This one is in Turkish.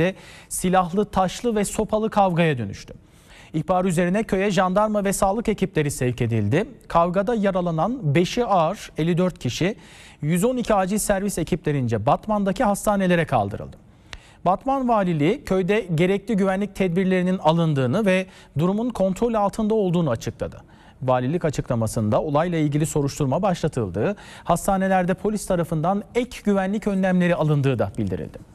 mahallede silahlı taşlı ve sopalı kavgaya dönüştü. İhbar üzerine köye jandarma ve sağlık ekipleri sevk edildi. Kavgada yaralanan 5'i ağır 54 kişi 112 acil servis ekiplerince Batman'daki hastanelere kaldırıldı. Batman Valiliği köyde gerekli güvenlik tedbirlerinin alındığını ve durumun kontrol altında olduğunu açıkladı. Valilik açıklamasında olayla ilgili soruşturma başlatıldığı, hastanelerde polis tarafından ek güvenlik önlemleri alındığı da bildirildi.